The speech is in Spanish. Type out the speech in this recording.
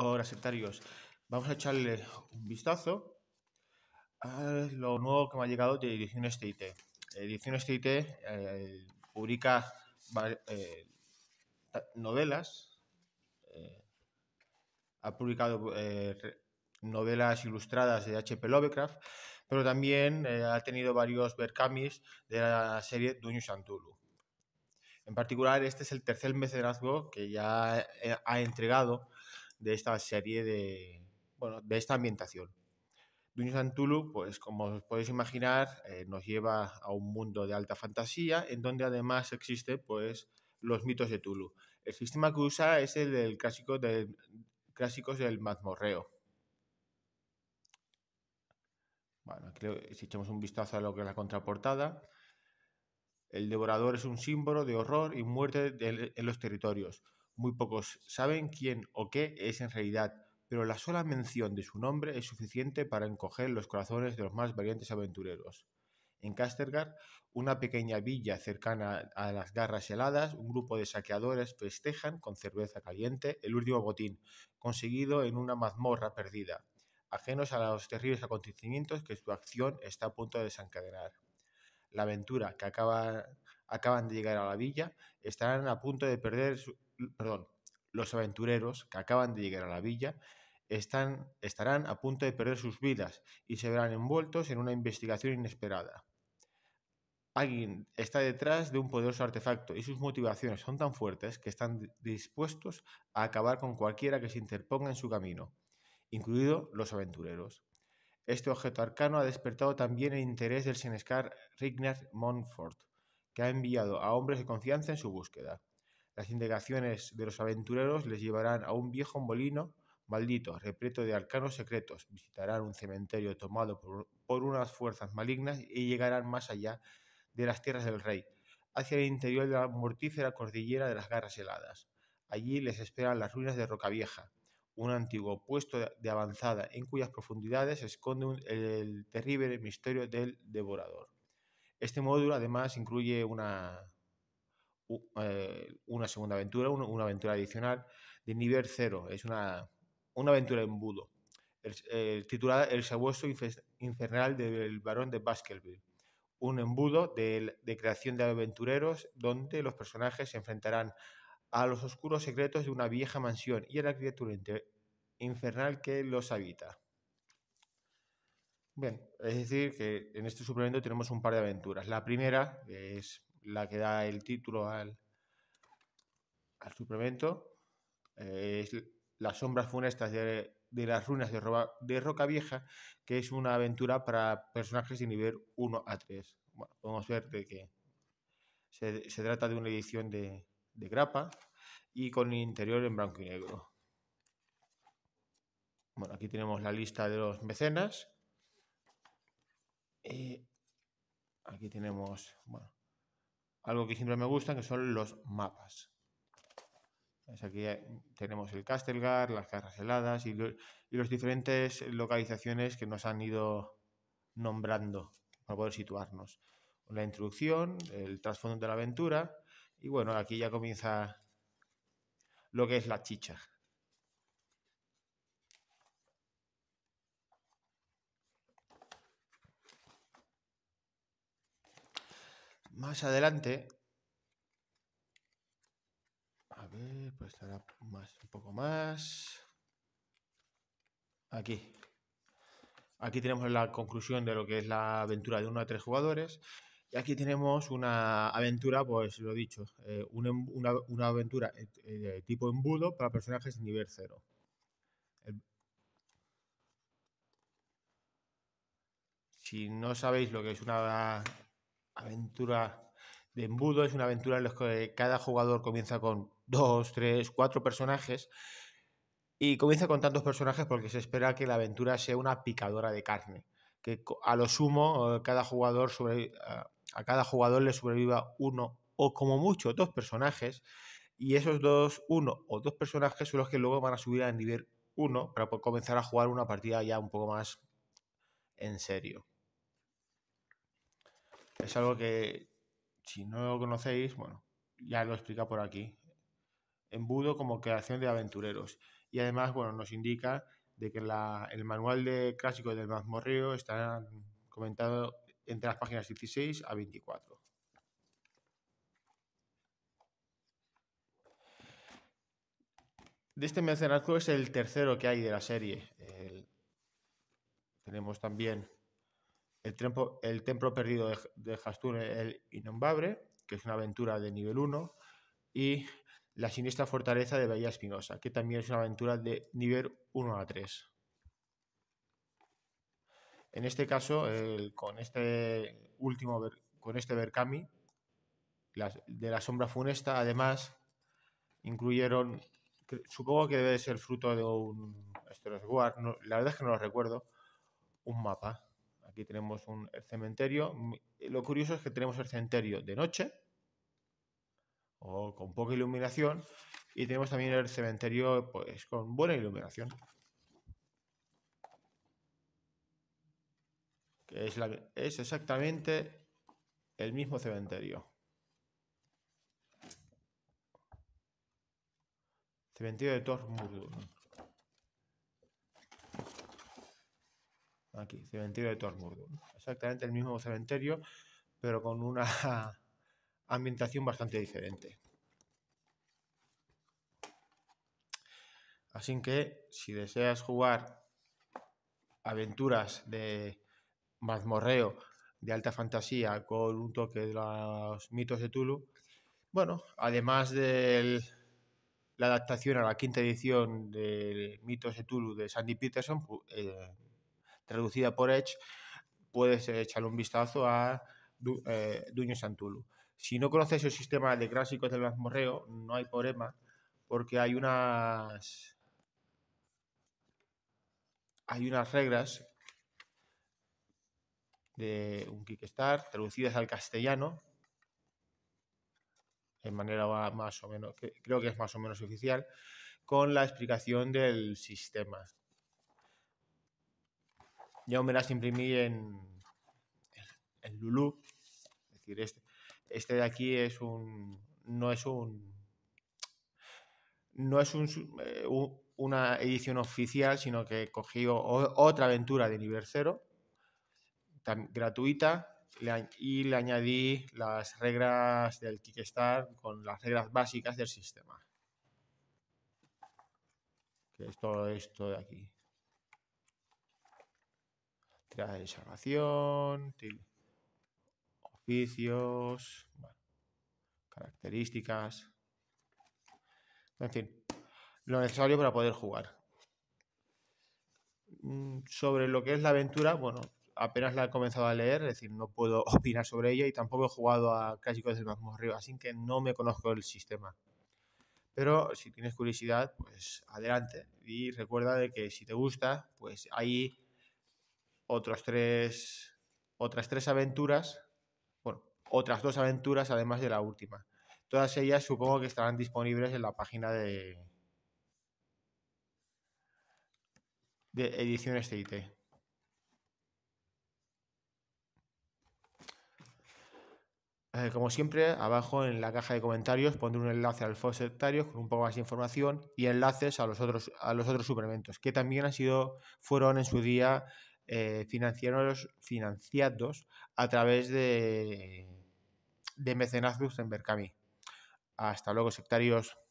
Ahora, sectarios. Vamos a echarle un vistazo a lo nuevo que me ha llegado de Ediciones TIT. Ediciones TIT eh, publica eh, novelas, eh, ha publicado novelas ilustradas de H.P. Lovecraft, pero también ha tenido varios Berkamis de la serie Duño Santulu. En particular, este es el tercer mecenazgo que ya ha entregado de esta serie de, bueno, de esta ambientación. Dungeons and Tulu, pues como os podéis imaginar, eh, nos lleva a un mundo de alta fantasía, en donde además existen pues, los mitos de Tulu. El sistema que usa es el del clásico de, clásicos del mazmorreo. Bueno, creo si echamos un vistazo a lo que es la contraportada, el devorador es un símbolo de horror y muerte en los territorios. Muy pocos saben quién o qué es en realidad, pero la sola mención de su nombre es suficiente para encoger los corazones de los más valientes aventureros. En Castergar, una pequeña villa cercana a las garras heladas, un grupo de saqueadores festejan con cerveza caliente el último botín, conseguido en una mazmorra perdida, ajenos a los terribles acontecimientos que su acción está a punto de desencadenar. La aventura que acaban de llegar a la villa estarán a punto de perder su, perdón, los aventureros que acaban de llegar a la villa están, estarán a punto de perder sus vidas y se verán envueltos en una investigación inesperada. Alguien está detrás de un poderoso artefacto y sus motivaciones son tan fuertes que están dispuestos a acabar con cualquiera que se interponga en su camino, incluidos los aventureros. Este objeto arcano ha despertado también el interés del senescar Rignard Montfort, que ha enviado a hombres de confianza en su búsqueda. Las indagaciones de los aventureros les llevarán a un viejo molino maldito, repleto de arcanos secretos. Visitarán un cementerio tomado por, unas fuerzas malignas y llegarán más allá de las tierras del rey, hacia el interior de la mortífera cordillera de las garras heladas. Allí les esperan las ruinas de Rocavieja, un antiguo puesto de avanzada en cuyas profundidades se esconde el terrible misterio del devorador. Este módulo además incluye una eh, una segunda aventura, una aventura adicional de nivel cero. Es una, una aventura embudo. titulada El sabueso infernal del barón de Baskerville. Un embudo de, de creación de aventureros donde los personajes se enfrentarán a los oscuros secretos de una vieja mansión y a la criatura infernal que los habita. Bien, es decir, que en este suplemento tenemos un par de aventuras. La primera es la que da el título al, suplemento. Eh, es Las sombras funestas de, las ruinas de, de, Roca Vieja, que es una aventura para personajes de nivel 1 a 3. podemos ver que se, trata de una edición de, grapa y con interior en blanco y negro. Bueno, aquí tenemos la lista de los mecenas. Eh, aquí tenemos bueno, algo que siempre me gusta, que son los mapas. Aquí eh, tenemos el Castelgar, las Carras Heladas y, y las diferentes localizaciones que nos han ido nombrando para poder situarnos. La introducción, el trasfondo de la aventura y bueno, aquí ya comienza lo que es la chicha. más adelante. A ver, pues estará más, un poco más. Aquí. Aquí tenemos la conclusión de lo que es la aventura de uno a tres jugadores. Y aquí tenemos una aventura, pues lo he dicho, eh, em, una, aventura eh, tipo embudo para personajes nivel cero. Si no sabéis lo que es una aventura de embudo, es una aventura en la que cada jugador comienza con dos, tres, cuatro personajes y comienza con tantos personajes porque se espera que la aventura sea una picadora de carne, que a lo sumo eh, cada jugador sobre, eh, a cada jugador le sobreviva uno o como mucho dos personajes y esos dos, uno o dos personajes son los que luego van a subir al nivel 1 para comenzar a jugar una partida ya un poco más en serio. Es algo que, si no lo conocéis, bueno, ya lo explica por aquí. Embudo como creación de aventureros. Y además, bueno, nos indica de que el manual de clásico del mazmorreo está comentado entre las páginas 16 a 24. De este mercenario es el tercero que hay de la serie. tenemos también el, el Templo Perdido de, Hastur el Innombrable, que es una aventura de nivel 1, y La Siniestra Fortaleza de Bahía Espinosa, que también es una aventura de nivel 1 a 3. En este caso, con este último, con este Berkami, de la sombra funesta, además, incluyeron, supongo que debe ser fruto de un, la verdad es que no lo recuerdo, un mapa Aquí tenemos un cementerio. Eh, lo curioso es que tenemos el cementerio de noche o con poca iluminación y tenemos también el cementerio pues, con buena iluminación. es, es exactamente el mismo cementerio. Cementerio de Tormudo. Aquí, cementerio de Exactamente el mismo cementerio, pero con una ambientación bastante diferente. Así que si deseas jugar aventuras de mazmorreo de alta fantasía con un toque de los mitos de Tulu, bueno, además de la adaptación a la quinta edición de Mitos de Tulu de Sandy Peterson, eh, traducida por Edge, puedes eh, echarle un vistazo a eh, Duño Santulu. Si no conoces el sistema de clásicos del mazmorreo, no hay problema, porque hay unas. Hay unas reglas de un Kickstarter traducidas al castellano, en manera más o menos, creo que es más o menos oficial, con la explicación del sistema. Yo me las imprimí en, el Lulu. Es decir, este, este, de aquí es un. No es un. No es eh, una edición oficial, sino que cogí otra aventura de nivel cero, tan, gratuita, y le añadí las reglas del Kickstarter con las reglas básicas del sistema. Que es todo esto de aquí de salvación, oficios, características. En fin, lo necesario para poder jugar. Mm, sobre lo que es la aventura, bueno, apenas la he comenzado a leer, es decir, no puedo opinar sobre ella y tampoco he jugado a Clásicos del arriba, así que no me conozco el sistema. Pero si tienes curiosidad, pues adelante. Y recuerda de que si te gusta, pues ahí otros tres, otras tres aventuras, bueno, otras dos aventuras además de la última. Todas ellas supongo que estarán disponibles en la página de, de Ediciones TIT. Eh, como siempre, abajo en la caja de comentarios pondré un enlace al foro con un poco más de información y enlaces a los otros, a los otros suplementos, que también han sido, fueron en su día eh, los financiados a través de, de mecenazgos en Berkami. Hasta luego, sectarios.